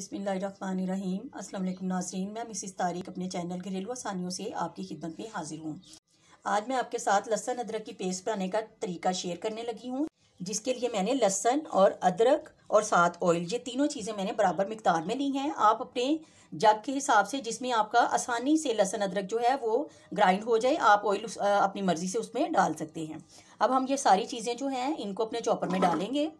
बिस्मिल्लाहिर्रहमानिर्रहीम अस्सलाम वालेकुम नाजरीन मैं मिसिस तारिक अपने चैनल घरेलू आसानियों से आपकी खिदमत में हाजिर हूँ आज मैं आपके साथ लहसन अदरक की पेस्ट बनाने का तरीका शेयर करने लगी हूँ जिसके लिए मैंने लहसन और अदरक और साथ ऑयल ये तीनों चीज़ें मैंने बराबर मकदार में ली हैं आप अपने जग के हिसाब से जिसमें आपका आसानी से लहसन अदरक जो है वो ग्राइंड हो जाए आप ऑयल अपनी मर्ज़ी से उसमें डाल सकते हैं अब हम ये सारी चीज़ें जो हैं इनको अपने चॉपर में डालेंगे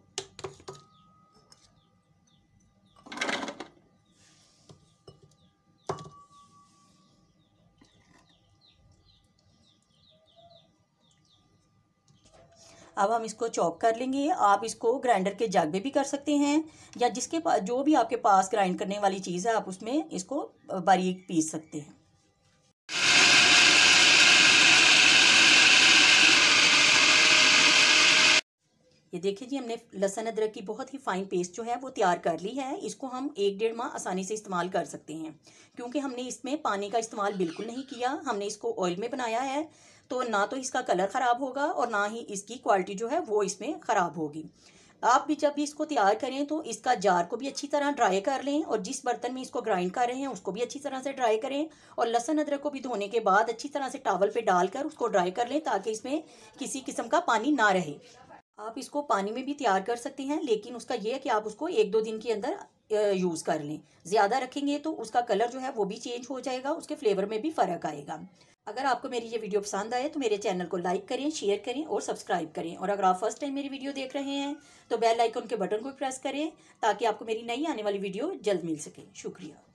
अब हम इसको चॉप कर लेंगे आप इसको ग्राइंडर के जग में भी कर सकते हैं या जिसके पास जो भी आपके पास ग्राइंड करने वाली चीज़ है आप उसमें इसको बारीक पीस सकते हैं ये देखिए जी हमने लहसन अदरक की बहुत ही फाइन पेस्ट जो है वो तैयार कर ली है इसको हम एक डेढ़ माह आसानी से इस्तेमाल कर सकते हैं क्योंकि हमने इसमें पानी का इस्तेमाल बिल्कुल नहीं किया हमने इसको ऑयल में बनाया है तो ना तो इसका कलर ख़राब होगा और ना ही इसकी क्वालिटी जो है वो इसमें ख़राब होगी आप भी जब भी इसको तैयार करें तो इसका जार को भी अच्छी तरह ड्राई कर लें और जिस बर्तन में इसको ग्राइंड कर रहे हैं उसको भी अच्छी तरह से ड्राई करें और लहसन अदरक को भी धोने के बाद अच्छी तरह से टावल पे डालकर उसको ड्राई कर लें ताकि इसमें किसी किस्म का पानी ना रहे आप इसको पानी में भी तैयार कर सकते हैं लेकिन उसका यह है कि आप उसको एक दो दिन के अंदर यूज़ कर लें ज़्यादा रखेंगे तो उसका कलर जो है वो भी चेंज हो जाएगा उसके फ्लेवर में भी फ़र्क आएगा अगर आपको मेरी ये वीडियो पसंद आए तो मेरे चैनल को लाइक करें शेयर करें और सब्सक्राइब करें और अगर आप फर्स्ट टाइम मेरी वीडियो देख रहे हैं तो बेल आइकन के बटन को प्रेस करें ताकि आपको मेरी नई आने वाली वीडियो जल्द मिल सके शुक्रिया